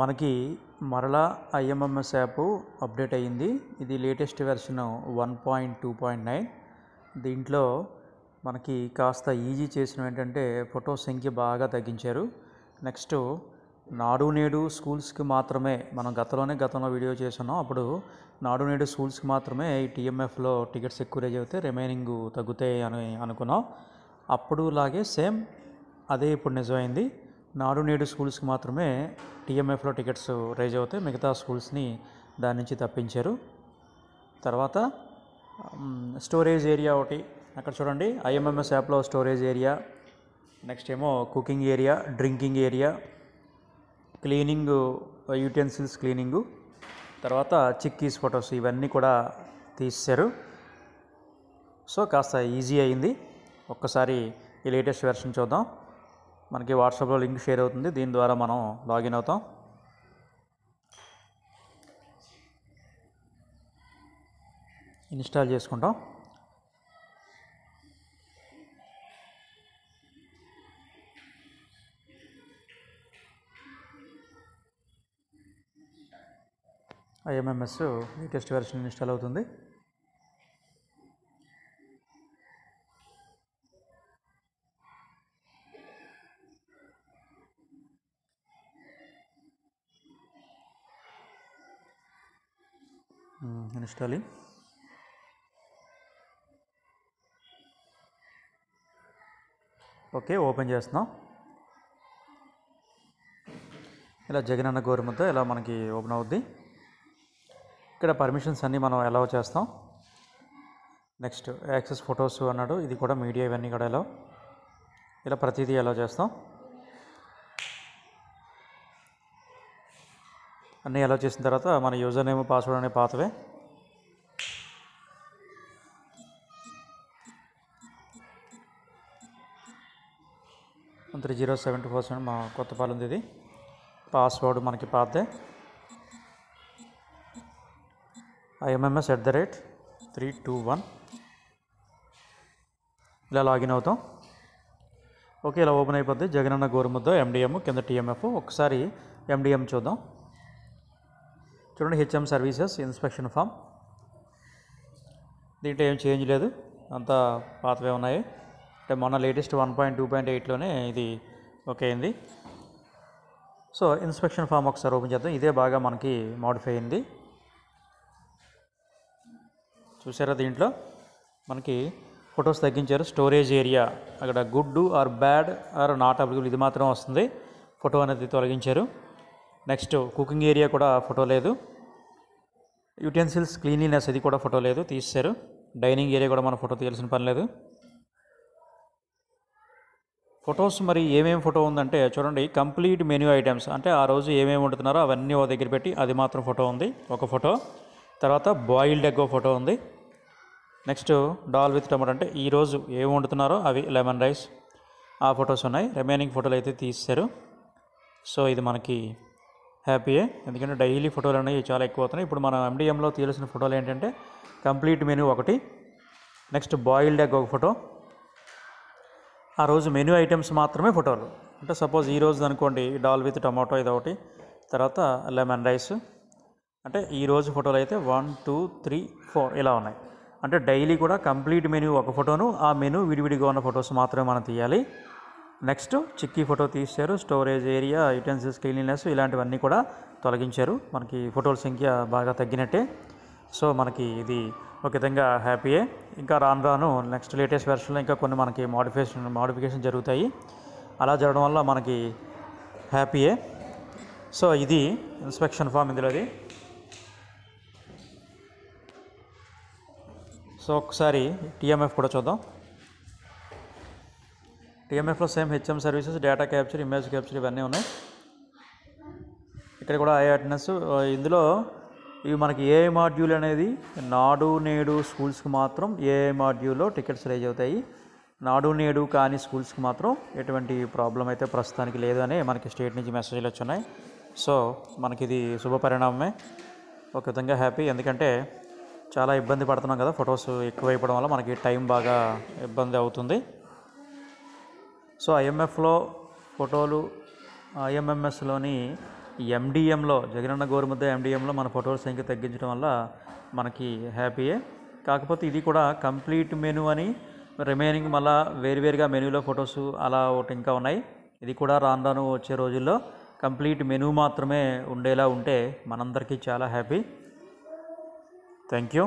మనకి మరలా IMMS app update అయ్యింది ఇది latest version one point two point nine దీంట్లో మనకి కాస్త ఈజీ చేసిన ఏంటంటే ఫొటో సంఖ్య బాగా తగ్గించారు నెక్స్ట్ నాడు నేడు స్కూల్స్కి మాత్రమే మనం గతంలోనే గతంలో వీడియో చేస్తున్నాం అప్పుడు నాడు నేడు స్కూల్స్కి మాత్రమే ఈ టీఎంఎఫ్లో టికెట్స్ ఎక్కువ రేజ్ అవుతాయి రిమైనింగ్ తగ్గుతాయి అని అనుకున్నాం అప్పుడు లాగే సేమ్ అదే ఇప్పుడు నిజమైంది నాడు నేడు స్కూల్స్కి మాత్రమే టీఎంఎఫ్లో టికెట్స్ రైజ్ అవుతాయి మిగతా స్కూల్స్ని దాని నుంచి తప్పించారు తర్వాత స్టోరేజ్ ఏరియా ఒకటి అక్కడ చూడండి ఐఎంఎంఎస్ యాప్లో స్టోరేజ్ ఏరియా నెక్స్ట్ ఏమో cooking area drinking area cleaning utensils cleaning తర్వాత చిక్కీస్ ఫొటోస్ ఇవన్నీ కూడా తీశారు సో కాస్త ఈజీ అయింది ఒక్కసారి ఈ లేటెస్ట్ వెర్షన్ చూద్దాం మనకి వాట్సాప్లో లింక్ షేర్ అవుతుంది దీని ద్వారా మనం లాగిన్ అవుతాం ఇన్స్టాల్ చేసుకుంటాం ఐఎంఎంఎస్ లేటెస్ట్ వెర్షన్ ఇన్స్టాల్ అవుతుంది ఇన్స్టాలి ఓకే ఓపెన్ చేస్తున్నాం ఇలా జగనన్న గవర్నమెంట్తో ఇలా మనకి ఓపెన్ అవుద్ది ఇక్కడ పర్మిషన్స్ అన్నీ మనం ఎలా చేస్తాం నెక్స్ట్ యాక్సెస్ ఫొటోస్ అన్నాడు ఇది కూడా మీడియా ఇవన్నీ కూడా ఎలా ఇలా ప్రతిదీ ఎలా చేస్తాం అన్నీ ఎలా చేసిన తర్వాత మన యూజర్ నేమ్ పాస్వర్డ్ అనే పాతవే త్రీ జీరో సెవెంటీ ఫోర్ మా కొత్త పాలు ఇది పాస్వర్డ్ మనకి పాతే IMMS at the rate three two one ఇలా లాగిన్ అవుతాం ఓకే ఇలా ఓపెన్ అయిపోద్ది జగనన్న గోరుముద్ద ఎండిఎం కింద టీఎంఎఫ్ ఒకసారి ఎండిఎం చూద్దాం చూడండి హెచ్ఎం సర్వీసెస్ ఇన్స్పెక్షన్ ఫామ్ దీంట్లో ఏం చేంజ్ లేదు అంతా పాతవే ఉన్నాయి అంటే మొన్న latest one point two point ఎయిట్లోనే ఇది ఓకే అయింది సో ఇన్స్పెక్షన్ ఫామ్ ఒకసారి ఓపెన్ చేద్దాం ఇదే బాగా మనకి మాడిఫై అయింది చూసారా దీంట్లో మనకి ఫొటోస్ తగ్గించారు స్టోరేజ్ ఏరియా అక్కడ good or bad or not available ఇది మాత్రం వస్తుంది ఫోటో అనేది తొలగించారు నెక్స్ట్ కుకింగ్ ఏరియా కూడా ఫోటో లేదు యూటెన్సిల్స్ క్లీన్లీనెస్ అది కూడా ఫోటో లేదు తీసేశారు డైనింగ్ ఏరియా కూడా మన ఫోటో తీయాల్సిన పని లేదు ఫొటోస్ మరి ఏమేమి ఫోటో ఉందంటే చూడండి కంప్లీట్ మెన్యూ ఐటమ్స్ అంటే ఆ రోజు ఏమేమి వండుతున్నారో అవన్నీ ఓ దగ్గర పెట్టి అది మాత్రం ఫోటో ఉంది ఒక ఫోటో తర్వాత బాయిల్డ్ ఎగ్గో ఫోటో ఉంది నెక్స్ట్ డాల్ విత్ టమాటో అంటే ఈరోజు ఏం వండుతున్నారో అవి లెమన్ రైస్ ఆ ఫొటోస్ ఉన్నాయి రిమైనింగ్ ఫోటోలు అయితే తీశారు సో ఇది మనకి హ్యాపీయే ఎందుకంటే డైలీ ఫోటోలు అనేవి చాలా ఎక్కువ అవుతున్నాయి ఇప్పుడు మనం ఎండిఎంలో తీయాల్సిన ఫోటోలు ఏంటంటే కంప్లీట్ మెనూ ఒకటి నెక్స్ట్ బాయిల్డ్ ఎగ్ ఒక ఫోటో ఆ రోజు మెనూ ఐటమ్స్ మాత్రమే ఫోటోలు అంటే సపోజ్ ఈ రోజు అనుకోండి డాల్ విత్ టమాటో ఇది ఒకటి తర్వాత లెమన్ రైస్ అంటే ఈ రోజు ఫోటోలు అయితే వన్ టూ త్రీ ఫోర్ ఇలా ఉన్నాయి అంటే డైలీ కూడా కంప్లీట్ మెనూ ఒక ఫోటోను ఆ మెనూ విడివిడిగా ఉన్న ఫొటోస్ మాత్రమే మనం తీయాలి నెక్స్ట్ చిక్కీ ఫోటో తీశారు స్టోరేజ్ ఏరియా యూటెన్సిల్స్ క్లీన్లీనెస్ ఇలాంటివన్నీ కూడా తొలగించారు మనకి ఫోటోల సంఖ్య బాగా తగ్గినట్టే సో మనకి ఇది ఒక విధంగా హ్యాపీయే ఇంకా రాను రాను నెక్స్ట్ లేటెస్ట్ వెర్షన్లో ఇంకా కొన్ని మనకి మోడిఫికేషన్ మోడిఫికేషన్ జరుగుతాయి అలా జరగడం వల్ల మనకి హ్యాపీయే సో ఇది ఇన్స్పెక్షన్ ఫామ్ ఇందులోది సో ఒకసారి టీఎంఎఫ్ కూడా చూద్దాం టీఎంఎఫ్లో same HM services data capture image capture ఇవన్నీ ఉన్నాయి ఇక్కడ కూడా ఐ అటెండెన్స్ ఇందులో ఇవి మనకి ఏ మాడ్యూల్ అనేది నాడు నేడు స్కూల్స్కి మాత్రం ఏ మాడ్యూల్లో టికెట్స్ రేజ్ అవుతాయి నాడు నేడు కానీ స్కూల్స్కి మాత్రం ఎటువంటి ప్రాబ్లం అయితే ప్రస్తుతానికి లేదు అని మనకి స్టేట్ నుంచి మెసేజ్లు వచ్చున్నాయి సో మనకి ఇది శుభపరిణామమే ఒక విధంగా హ్యాపీ ఎందుకంటే చాలా ఇబ్బంది పడుతున్నాం కదా ఫొటోస్ ఎక్కువైపోవడం వల్ల మనకి టైం బాగా ఇబ్బంది అవుతుంది సో ఐఎంఎఫ్లో ఫోటోలు ఐఎంఎంఎస్లోని ఎండిఎంలో జగనన్న గోరుముద్ద ఎండిఎంలో మన ఫోటోల సంఖ్య తగ్గించడం వల్ల మనకి హ్యాపీయే కాకపోతే ఇది కూడా కంప్లీట్ మెనూ అని రిమైనింగ్ మళ్ళా వేరువేరుగా మెనూలో ఫొటోస్ అలా ఒకటి ఇంకా ఉన్నాయి ఇది కూడా రాను రాను వచ్చే రోజుల్లో కంప్లీట్ మెనూ మాత్రమే ఉండేలా ఉంటే మనందరికీ చాలా హ్యాపీ థ్యాంక్ యూ